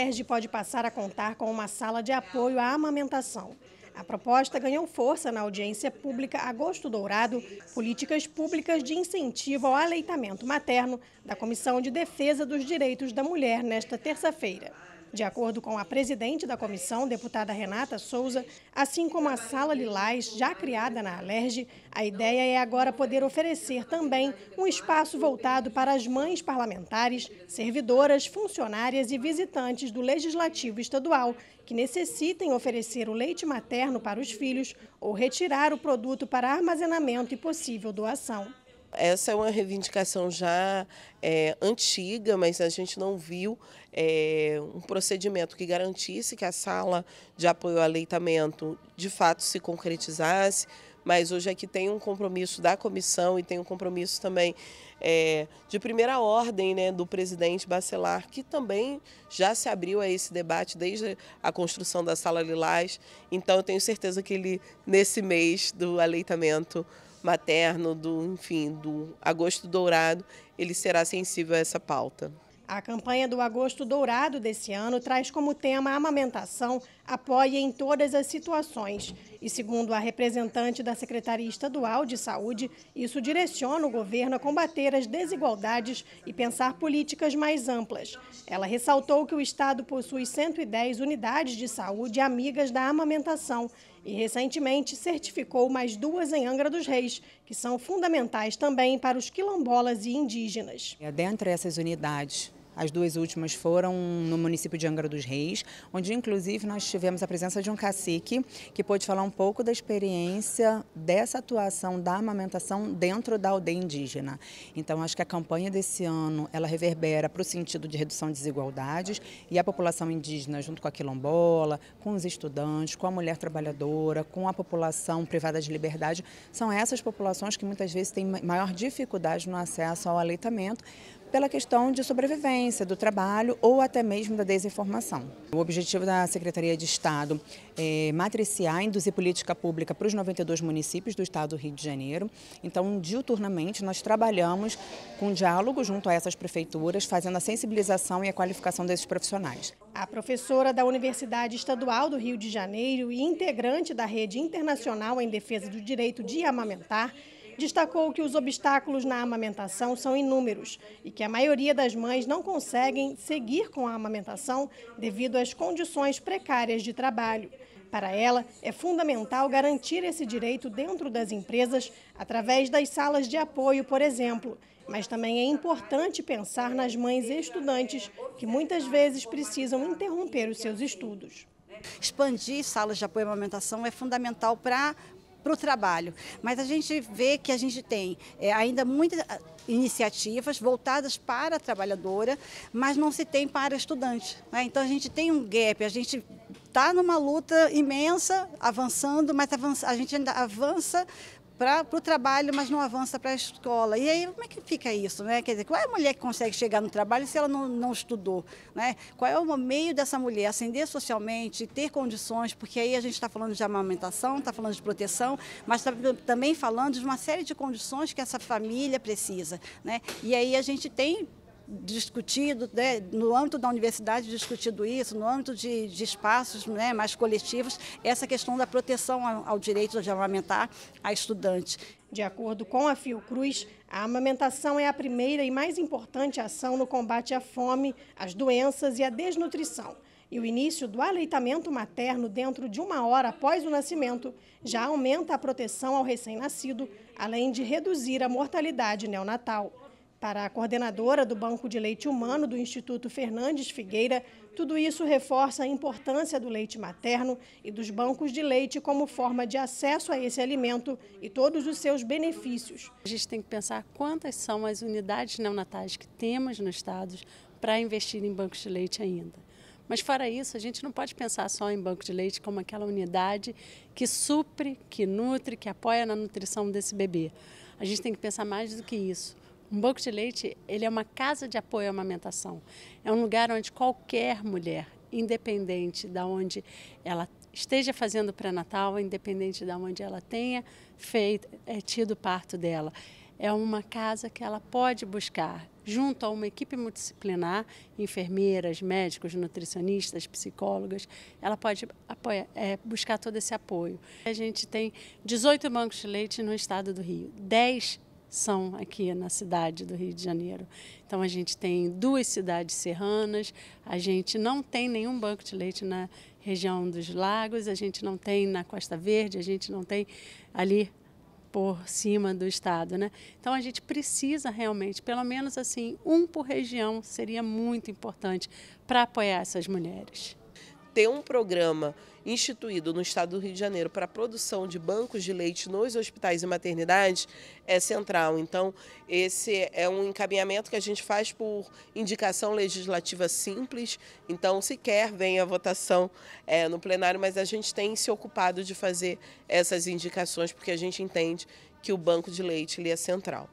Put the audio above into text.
UERJ pode passar a contar com uma sala de apoio à amamentação. A proposta ganhou força na audiência pública Agosto Dourado, Políticas Públicas de Incentivo ao Aleitamento Materno, da Comissão de Defesa dos Direitos da Mulher, nesta terça-feira. De acordo com a presidente da comissão, deputada Renata Souza, assim como a Sala Lilás, já criada na Alerj, a ideia é agora poder oferecer também um espaço voltado para as mães parlamentares, servidoras, funcionárias e visitantes do Legislativo Estadual que necessitem oferecer o leite materno para os filhos ou retirar o produto para armazenamento e possível doação. Essa é uma reivindicação já é, antiga, mas a gente não viu é, um procedimento que garantisse que a sala de apoio ao aleitamento de fato se concretizasse. Mas hoje aqui tem um compromisso da comissão e tem um compromisso também é, de primeira ordem né, do presidente Bacelar, que também já se abriu a esse debate desde a construção da Sala Lilás. Então, eu tenho certeza que ele, nesse mês do aleitamento, materno, do, enfim, do agosto dourado, ele será sensível a essa pauta. A campanha do Agosto Dourado desse ano traz como tema a amamentação apoie em todas as situações. E segundo a representante da Secretaria Estadual de Saúde, isso direciona o governo a combater as desigualdades e pensar políticas mais amplas. Ela ressaltou que o estado possui 110 unidades de saúde amigas da amamentação e recentemente certificou mais duas em Angra dos Reis, que são fundamentais também para os quilombolas e indígenas. Dentro dessas unidades as duas últimas foram no município de Angra dos Reis, onde inclusive nós tivemos a presença de um cacique que pôde falar um pouco da experiência dessa atuação da amamentação dentro da aldeia indígena. Então acho que a campanha desse ano, ela reverbera para o sentido de redução de desigualdades e a população indígena junto com a quilombola, com os estudantes, com a mulher trabalhadora, com a população privada de liberdade, são essas populações que muitas vezes têm maior dificuldade no acesso ao aleitamento, pela questão de sobrevivência, do trabalho ou até mesmo da desinformação. O objetivo da Secretaria de Estado é matriciar, induzir política pública para os 92 municípios do estado do Rio de Janeiro. Então, diuturnamente, nós trabalhamos com diálogo junto a essas prefeituras, fazendo a sensibilização e a qualificação desses profissionais. A professora da Universidade Estadual do Rio de Janeiro e integrante da Rede Internacional em Defesa do Direito de Amamentar, Destacou que os obstáculos na amamentação são inúmeros e que a maioria das mães não conseguem seguir com a amamentação devido às condições precárias de trabalho. Para ela, é fundamental garantir esse direito dentro das empresas, através das salas de apoio, por exemplo. Mas também é importante pensar nas mães estudantes, que muitas vezes precisam interromper os seus estudos. Expandir salas de apoio à amamentação é fundamental para para o trabalho. Mas a gente vê que a gente tem é, ainda muitas ah, iniciativas voltadas para a trabalhadora, mas não se tem para estudante. Né? Então a gente tem um gap, a gente está numa luta imensa, avançando, mas a gente ainda avança para o trabalho, mas não avança para a escola. E aí, como é que fica isso? Né? Quer dizer, qual é a mulher que consegue chegar no trabalho se ela não, não estudou? Né? Qual é o meio dessa mulher ascender socialmente, ter condições? Porque aí a gente está falando de amamentação, está falando de proteção, mas está também falando de uma série de condições que essa família precisa. Né? E aí a gente tem discutido, né, no âmbito da universidade discutido isso, no âmbito de, de espaços né, mais coletivos, essa questão da proteção ao, ao direito de amamentar a estudante. De acordo com a Fiocruz, a amamentação é a primeira e mais importante ação no combate à fome, às doenças e à desnutrição. E o início do aleitamento materno dentro de uma hora após o nascimento já aumenta a proteção ao recém-nascido, além de reduzir a mortalidade neonatal. Para a coordenadora do Banco de Leite Humano do Instituto Fernandes Figueira, tudo isso reforça a importância do leite materno e dos bancos de leite como forma de acesso a esse alimento e todos os seus benefícios. A gente tem que pensar quantas são as unidades neonatais que temos no estado para investir em bancos de leite ainda. Mas fora isso, a gente não pode pensar só em banco de leite como aquela unidade que supre, que nutre, que apoia na nutrição desse bebê. A gente tem que pensar mais do que isso um banco de leite, ele é uma casa de apoio à amamentação. É um lugar onde qualquer mulher, independente da onde ela esteja fazendo pré-natal, independente da onde ela tenha feito, é, tido parto dela, é uma casa que ela pode buscar junto a uma equipe multidisciplinar, enfermeiras, médicos, nutricionistas, psicólogas, ela pode apoiar, é, buscar todo esse apoio. A gente tem 18 bancos de leite no estado do Rio, 10 são aqui na cidade do Rio de Janeiro. Então a gente tem duas cidades serranas, a gente não tem nenhum banco de leite na região dos lagos, a gente não tem na Costa Verde, a gente não tem ali por cima do estado, né? Então a gente precisa realmente, pelo menos assim, um por região seria muito importante para apoiar essas mulheres ter um programa instituído no estado do Rio de Janeiro para a produção de bancos de leite nos hospitais e maternidades é central. Então, esse é um encaminhamento que a gente faz por indicação legislativa simples. Então, sequer vem a votação é, no plenário, mas a gente tem se ocupado de fazer essas indicações, porque a gente entende que o banco de leite ele é central.